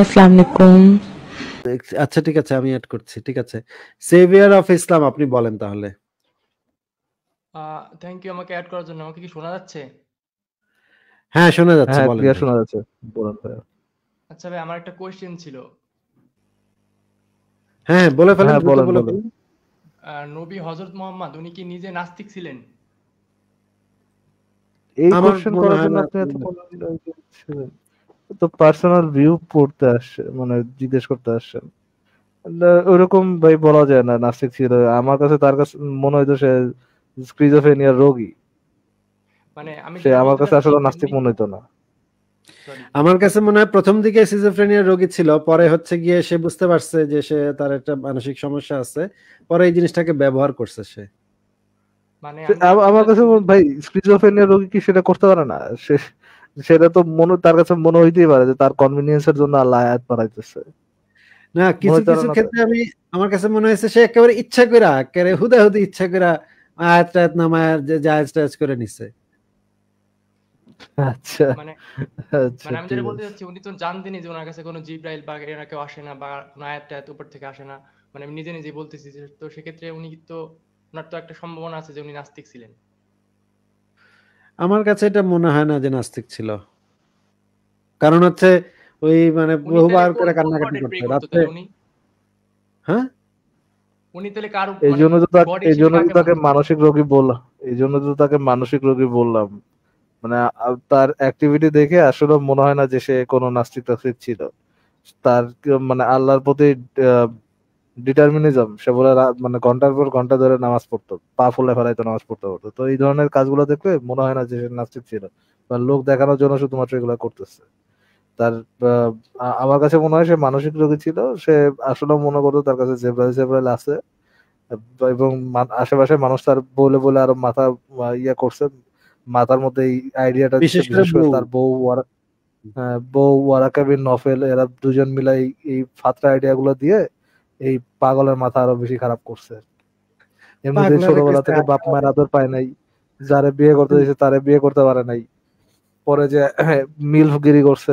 আসসালামু আলাইকুম আচ্ছা ঠিক আছে আমি অ্যাড করছি ঠিক আছে সেভিয়ার অফ ইসলাম আপনি বলেন তাহলে থ্যাংক ইউ আমাকে অ্যাড করার জন্য আমাকে কি শোনা যাচ্ছে হ্যাঁ শোনা যাচ্ছে হ্যাঁ, বলেন হ্যাঁ শোনা যাচ্ছে বলেন ভাই আচ্ছা ভাই আমার একটা কোশ্চেন ছিল হ্যাঁ, হ্যাঁ বলে ফেলেন হ্যাঁ, বলেন নবী হযরত মুহাম্মদ উনি কি নিজে নাস্তিক ছিলেন এই কোশ্চেন করার জন্য আপনি এত তো পার্সোনাল ভিউ পড়তে আসছে মানে জিজ্ঞেস করতে আসছেন ওরকম ভাই বলা যায় না নাস্তিক ছিল আমার কাছে তার কাছে মনে হইতো সে স্ক্রিজোফেনিয়ার রোগী মানে আমি সে আমার কাছে আসলে নাস্তিক মনে হইতো না আমার কাছে মনে হয় প্রথম দিকে সিজোফ্রেনিয়ার রোগী ছিল পরে হচ্ছে গিয়ে সে বুঝতে পারছে যে সে তার একটা মানসিক সমস্যা আছে পরে এই জিনিসটাকে ব্যবহার করছে সে মানে আমার কাছে ভাই স্কিজোফ্রেনিয়ার রোগী কি সেটা করতে পারে না সে সেটা তো মনে তার কাছে মনে হইতেই পারে যে তার কনভিনিয়েন্সের জন্য আল্লাহ আয়াত পড়াইতেছে না কিছু কিছু ক্ষেত্রে আমি আমার কাছে মনে হয়েছে সে একেবারে ইচ্ছা করে একেবারে হুদা হুদি ইচ্ছা করে আয়াত টায়াত নামায় যে জাহাজ টায়াজ করে নিছে আচ্ছা মানে, আচ্ছা, মানে আমি যেটা বলতে চাচ্ছি উনি তো জানতেনই যে ওনার কাছে কোনো জিব্রাইল বা এরা কেউ আসে না বা কোনো আয়াত টায়াত উপর থেকে আসে না মানে আমি নিজে নিজে বলতেছি তো সেক্ষেত্রে উনি তো ওনার তো একটা সম্ভাবনা আছে যে উনি নাস্তিক ছিলেন আমার কাছে এটা মনে হয় না যে নাস্তিক ছিল কারণ হচ্ছে ওই মানে বহুবার করে কান্নাকাটি করতে রাতে হ্যাঁ উনি তাহলে কার এই মানে জন্য তো তাকে এই জন্য তো তাকে মানসিক রোগী বললাম এই জন্য তো তাকে মানসিক রোগী বললাম মানে তার অ্যাক্টিভিটি দেখে আসলে মনে হয় না যে সে কোনো নাস্তিক টাস্তিক ছিল তার মানে আল্লাহর প্রতি ডিটারমিনিজম সে বলে মানে ঘন্টার পর ঘন্টা ধরে নামাজ পড়তো পা ফুলে ফেলাইতো নামাজ পড়তে পারতো তো এই ধরনের কাজগুলো দেখলে মনে হয় না যে সে নাস্তিক ছিল বা লোক দেখানোর জন্য শুধুমাত্র এগুলো করতেছে তার আমার কাছে মনে হয় সে মানসিক রোগী ছিল সে আসলে মনে করতো তার কাছে জেব্রাইল জেব্রাইল আছে এবং আশেপাশে মানুষ তার বলে বলে আরো মাথা ইয়া করছে মাথার মধ্যে এই আইডিয়াটা তার বউ তার হ্যাঁ বউ ওয়ারাকাবিন নফেল এরা দুজন মিলাই এই ফাতরা আইডিয়া গুলো দিয়ে এই পাগলের মাথা আরো বেশি খারাপ করছে এমনিতে ছোটবেলা থেকে বাপ মায়ের আদর পায় নাই যারে বিয়ে করতে দিয়েছে তারে বিয়ে করতে পারে নাই পরে যে করছে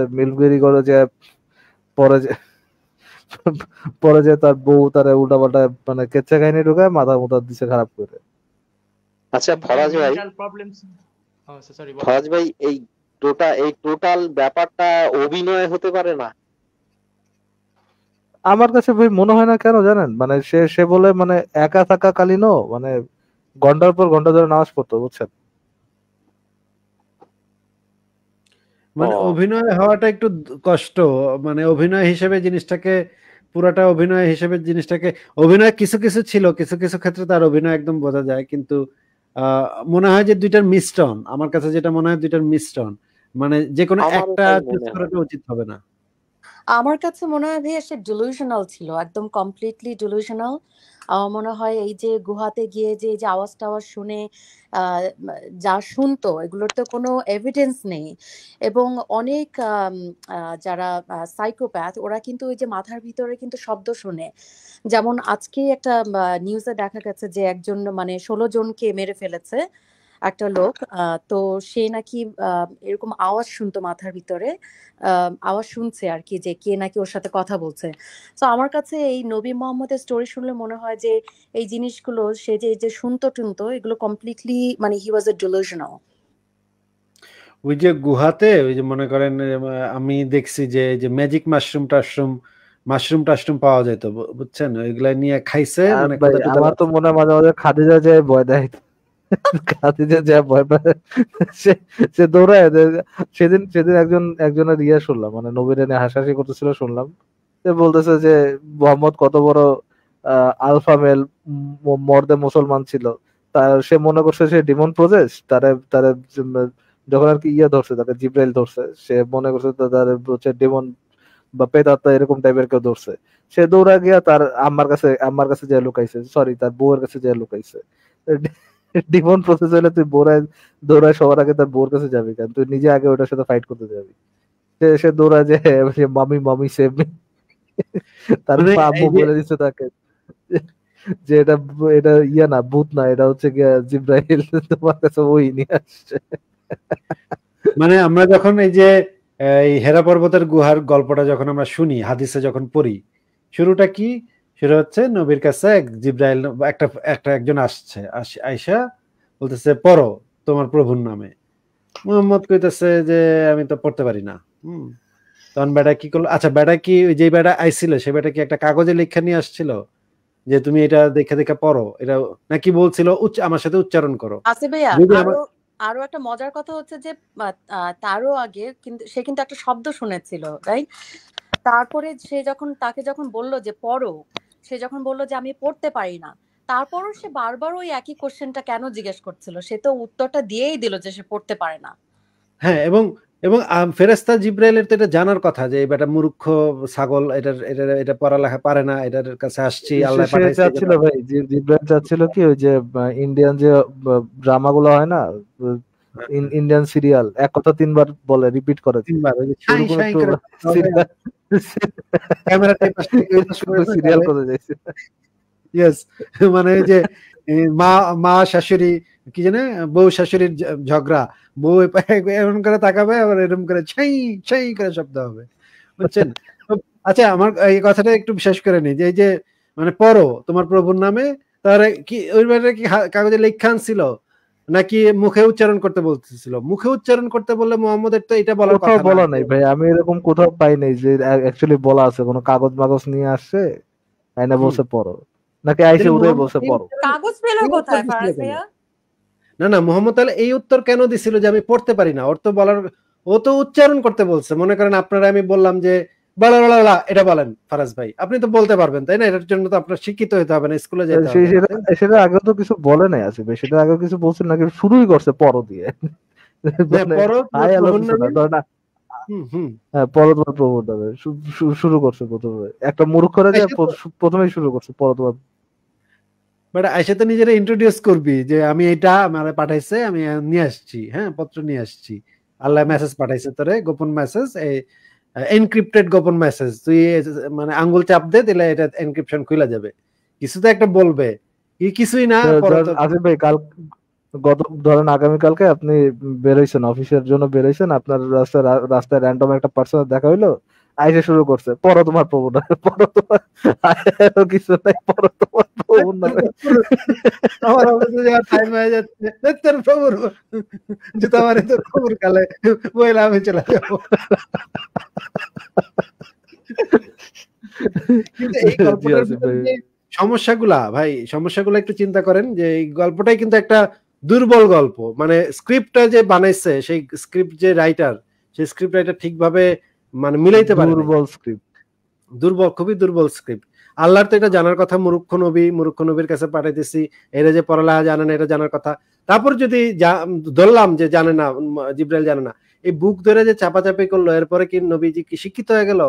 করে যে পরে যে পরে যে তার বউ তার উল্টা পাল্টা মানে কেচ্ছা কাহিনী ঢুকে মাথা মুথা দিছে খারাপ করে আচ্ছা ফরাজ ভাই ফরাজ ভাই এই টোটাল এই টোটাল ব্যাপারটা অভিনয় হতে পারে না আমার কাছে ভাই মনে হয় না কেন জানেন মানে সে সে বলে মানে একা থাকা কালীন মানে ঘন্টার পর ঘন্টা ধরে নামাজ পড়তো বুঝছেন মানে অভিনয় হওয়াটা একটু কষ্ট মানে অভিনয় হিসেবে জিনিসটাকে পুরাটা অভিনয় হিসেবে জিনিসটাকে অভিনয় কিছু কিছু ছিল কিছু কিছু ক্ষেত্রে তার অভিনয় একদম বোঝা যায় কিন্তু মনে হয় যে দুইটার মিশ্রণ আমার কাছে যেটা মনে হয় দুইটার মিশ্রণ মানে যে কোনো একটা উচিত হবে না আমার কাছে মনে হয় ভাইয়া সে ডিলিউশনাল ছিল একদম কমপ্লিটলি ডিলিউশনাল আমার মনে হয় এই যে গুহাতে গিয়ে যে যে আওয়াজ টাওয়াজ শুনে যা শুনতো এগুলোর তো কোনো এভিডেন্স নেই এবং অনেক যারা সাইকোপ্যাথ ওরা কিন্তু ওই যে মাথার ভিতরে কিন্তু শব্দ শুনে যেমন আজকে একটা নিউজে দেখা গেছে যে একজন মানে ষোলো জনকে মেরে ফেলেছে একটা লোক তো সে নাকি এরকম আওয়াজ শুনতো মাথার ভিতরে আওয়াজ শুনছে আর কি যে কে নাকি ওর সাথে কথা বলছে তো আমার কাছে এই নবী মোহাম্মদের স্টোরি শুনলে মনে হয় যে এই জিনিসগুলো সে যে যে শুনতো টুনতো এগুলো কমপ্লিটলি মানে হি ওয়াজ এ ডিলিউশনাল ওই যে গুহাতে ওই যে মনে করেন আমি দেখছি যে যে ম্যাজিক মাশরুম টাশরুম মাশরুম টাশরুম পাওয়া যেত বুঝছেন ওইগুলা নিয়ে খাইছে মানে আমার তো মনে মাঝে মাঝে খাদিজা যায় বয় দেয় যা ভয় পায় সে সে দৌড়ায় সেদিন সেদিন একজন একজনের ইয়ে শুনলাম মানে নবীর এনে হাসাহাসি করতেছিল শুনলাম সে বলতেছে যে মোহাম্মদ কত বড় আলফা মেল মর্দে মুসলমান ছিল তার সে মনে করছে সে ডিমন প্রজেস তারে তারে যখন আর কি ইয়ে ধরছে তাকে জিব্রাইল ধরছে সে মনে করছে তার হচ্ছে ডিমন বা পেতাত্তা এরকম টাইপের কেউ ধরছে সে দৌড়া গিয়া তার আম্মার কাছে আম্মার কাছে যে লুকাইছে সরি তার বউয়ের কাছে যে লুকাইছে ডিমন প্রসেস হলে তুই বোরায় দৌড়ায় সবার আগে তার বোর কাছে যাবি তুই নিজে আগে ওটার সাথে ফাইট করতে যাবি সে দৌড়ায় যে সে মামি মামি সেভ মি মানে আম্মু বলে দিচ্ছে তাকে যে এটা এটা ইয়া না ভূত না এটা হচ্ছে জিব্রাইল তোমার কাছে ওই নিয়ে আসছে মানে আমরা যখন এই যে এই হেরা পর্বতের গুহার গল্পটা যখন আমরা শুনি হাদিসে যখন পড়ি শুরুটা কি সেটা হচ্ছে নবীর কাছে জিব্রাইল একটা একটা একজন আসছে আইসা বলতেছে পড়ো তোমার প্রভুর নামে মোহাম্মদ কইতেছে যে আমি তো পড়তে পারি না হুম তখন বেটা কি করলো আচ্ছা বেটা কি ওই যে বেটা আইছিল সে বেটা কি একটা কাগজে লেখা নিয়ে আসছিল যে তুমি এটা দেখে দেখে পড়ো এটা নাকি বলছিল উচ্চ আমার সাথে উচ্চারণ করো আসি ভাইয়া আরো একটা মজার কথা হচ্ছে যে তারও আগে কিন্তু সে কিন্তু একটা শব্দ শুনেছিল তাই তারপরে সে যখন তাকে যখন বলল যে পড়ো সে যখন বললো যে আমি পড়তে পারি না তারপরও সে বারবার ওই একই কোশ্চেনটা কেন জিজ্ঞেস করছিল সে তো উত্তরটা দিয়েই দিল যে সে পড়তে পারে না হ্যাঁ এবং এবং ফেরেস্তা জিব্রাইলের তো এটা জানার কথা যে এটা মূর্খ ছাগল এটার এটা এটা পড়ালেখা পারে না এটার কাছে আসছি আল্লাহ চাচ্ছিল ভাই জিব্রাইল চাচ্ছিল কি ওই যে ইন্ডিয়ান যে ড্রামাগুলো হয় না ইন্ডিয়ান সিরিয়াল এক কথা তিনবার বলে রিপিট করে তিনবার মানে যে মা মা শাশুড়ি কি জানে বউ শাশুড়ির ঝগড়া বউ এরকম করে তাকাবে আবার এরম করে ছাই ছাই করে শব্দ হবে বুঝছেন আচ্ছা আমার এই কথাটা একটু শেষ করে নি যে এই যে মানে পড়ো তোমার প্রভুর নামে তার কি ওই ব্যাপারে কি কাগজে লেখান ছিল নাকি মুখে উচ্চারণ করতে বলতেছিল মুখে উচ্চারণ করতে বললে মোহাম্মদের তো এটা বলার কথা বলা নাই ভাই আমি এরকম কোথাও পাই নাই যে অ্যাকচুয়ালি বলা আছে কোনো কাগজ মাগজ নিয়ে আসছে আইনা বসে পড়ো নাকি আইসে উড়ে বসে পড়ো কাগজ পেল কোথায় ফারাজ ভাইয়া না না মোহাম্মদ তাহলে এই উত্তর কেন দিছিল যে আমি পড়তে পারি না ওর তো বলার ও তো উচ্চারণ করতে বলছে মনে করেন আপনারা আমি বললাম যে বালা এটা বলেন ফারাজ ভাই আপনি তো বলতে পারবেন তাই না এটার জন্য তো আপনার শিক্ষিত হতে হবে না স্কুলে যেতে সেটা আগে তো কিছু বলে নাই সেটা আগে কিছু শুরুই করছে পর দিয়ে মানে মানে হ্যাঁ, শুরু করছে প্রথমে একটা যে আচ্ছা, আচ্ছা। প্রথমেই শুরু করছে বাট আয়সা তো নিজেরা ইন্ট্রোডিউস করবি যে আমি এটা আমার পাঠাইছে আমি নিয়ে আসছি হ্যাঁ পত্র নিয়ে আসছি আল্লাহ মেসেজ পাঠাইছে তোরে গোপন মেসেজ এই এনক্রিপ্টেড গোপন মেসেজ তুই মানে আঙ্গুল চাপ দে দিলে এটা এনক্রিপশন খুলে যাবে কিছু তো একটা বলবে কি কিছুই না আসিফ আচ্ছা ভাই কাল গত ধরেন আগামীকালকে আপনি বেরোইছেন অফিসের জন্য বেরোইছেন আপনার রাস্তায় রাস্তায় র্যান্ডম একটা পার্সনের দেখা হইলো আইসে শুরু করছে পর তোমার প্রভু না পর তোমার কিছু নাই পর তোমার প্রভু না আমার অবশ্যই যাওয়ার টাইম হয়ে যাচ্ছে তোর প্রভুর যে তোমার তোর খবর কালে বইলে আমি চলে যাব সমস্যাগুলা ভাই সমস্যাগুলো একটু চিন্তা করেন যে এই গল্পটাই কিন্তু একটা দুর্বল গল্প মানে স্ক্রিপ্টটা যে বানাইছে সেই স্ক্রিপ্ট যে রাইটার সেই স্ক্রিপ্ট রাইটার ঠিকভাবে মানে মিলাইতে পারে দুর্বল স্ক্রিপ্ট দুর্বল খুবই দুর্বল স্ক্রিপ্ট আল্লাহর তো এটা জানার কথা মুরুক্ষ নবী মুরুক্ষ নবীর কাছে পাঠাইতেছি এরা যে পড়ালেখা জানে না এটা জানার কথা তারপর যদি ধরলাম যে জানে না জিব্রাইল জানে না এই বুক ধরে যে চাপাচাপি করলো এরপরে কি নবীজি কি শিক্ষিত হয়ে গেল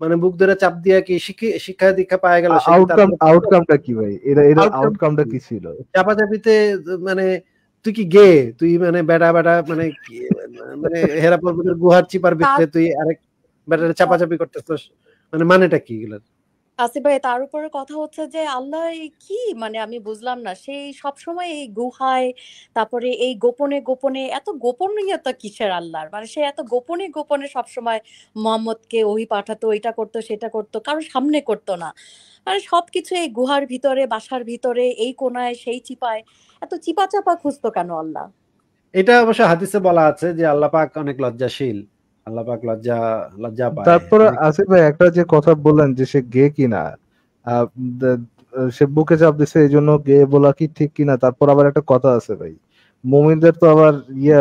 মানে বুক ধরে চাপ দিয়ে কি শিক্ষা দীক্ষা পায় গেল আউটকাম আউটকামটা কি ভাই এরা এরা আউটকামটা কি ছিল চাপাচাপিতে মানে তুই কি গে তুই মানে বেটা বেটা মানে, মানে মানে হেরা পর্বতের গুহার চিপার ভিতরে তুই আরেক ব্যাটারে চাপাচাপি করতেছস মানে মানেটা কি এগুলোর আসিফ ভাই তার উপরে কথা হচ্ছে যে আল্লাহ কি মানে আমি বুঝলাম না সেই সবসময় এই গুহায় তারপরে এই গোপনে গোপনে এত গোপনীয়তা কিসের আল্লাহর মানে সে এত গোপনে গোপনে সবসময় সময় মোহাম্মদকে ওই পাঠাতো এটা করতো সেটা করতো কারোর সামনে করতো না মানে সবকিছু এই গুহার ভিতরে বাসার ভিতরে এই কোনায় সেই চিপায় এত চিপা চাপা খুঁজতো কেন আল্লাহ এটা অবশ্য হাদিসে বলা আছে যে আল্লাহ পাক অনেক লজ্জাশীল আল্লাহ পাক লজ্জা লজ্জা পায় তারপর মানে আসিফ ভাই একটা যে কথা বললেন যে সে গে কিনা সে বুকে চাপ দিছে এই জন্য গে বলা কি ঠিক কিনা তারপর আবার একটা কথা আছে ভাই মুমিনদের তো আবার ইয়ে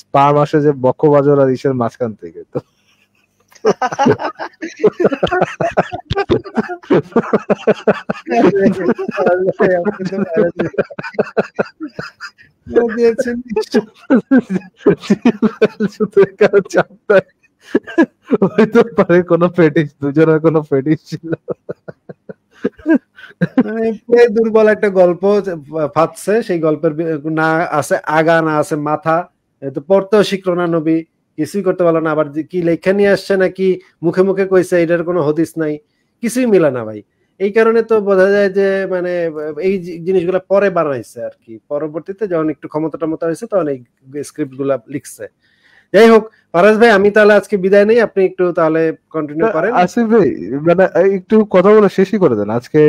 স্পার আসে যে বক্ষ আর ইসের মাঝখান থেকে তো হয়তো কোনো ফেটিস দুজনের কোনো ফেটিস ছিল দুর্বল একটা গল্প ফাঁদছে সেই গল্পের না আছে আগা না আছে মাথা তো পড়তেও শিখলো না নবী কিছুই করতে পারলো না আবার কি লেখা নিয়ে আসছে নাকি মুখে মুখে কইছে এটার কোনো হদিস নাই কিছুই মিলে না ভাই এই কারণে তো বোঝা যায় যে মানে এই জিনিসগুলো পরে বানাইছে আর কি পরবর্তীতে যখন একটু ক্ষমতা টমতা হয়েছে তখন এই স্ক্রিপ্ট গুলা লিখছে যাই হোক ফারাজ ভাই আমি তাহলে আজকে বিদায় নেই আপনি একটু তাহলে কন্টিনিউ করেন আসিফ ভাই মানে একটু কথা বলা শেষই করে দেন আজকে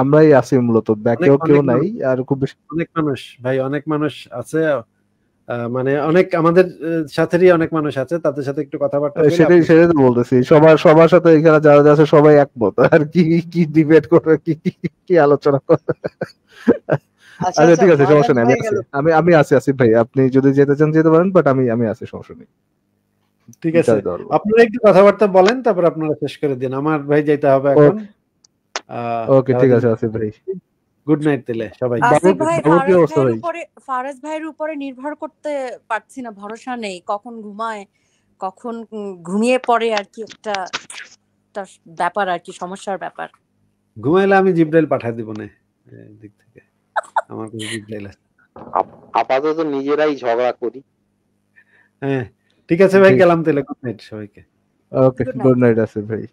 আমরাই আসি মূলত ব্যাকেও কেউ নাই আর খুব বেশি অনেক মানুষ ভাই অনেক মানুষ আছে মানে অনেক আমাদের সাথেরই অনেক মানুষ আছে তাদের সাথে একটু কথাবার্তা সেটাই সেটাই তো বলতেছি সবার সবার সাথে এখানে যারা যারা আছে সবাই একমত আর কি কি ডিবেট করবে কি কি আলোচনা করবে আচ্ছা, আচ্ছা, আচ্ছা ঠিক আছে সমস্যা নেই আমি আমি আছি আছি ভাই আপনি যদি যেতে চান যেতে পারেন বাট আমি আমি আছি সমস্যা নেই ঠিক আছে আপনারা একটু কথাবার্তা বলেন তারপর আপনারা শেষ করে দিন আমার ভাই যাইতে হবে এখন ওকে ঠিক আছে আসিফ ভাই গুড নাইট দিলে সবাই ফারাজ ভাইয়ের উপরে নির্ভর করতে পারছি না ভরসা নেই কখন ঘুমায় কখন ঘুমিয়ে পড়ে আর কি একটা ব্যাপার আর কি সমস্যার ব্যাপার ঘুমাইলে আমি জিব্রাইল পাঠিয়ে দিব না দিক থেকে আমার কাছে জিব্রাইল আছে আপাতত নিজেরাই ঝগড়া করি হ্যাঁ ঠিক আছে ভাই গেলাম তাহলে গুড নাইট সবাইকে ওকে গুড নাইট আসিফ ভাই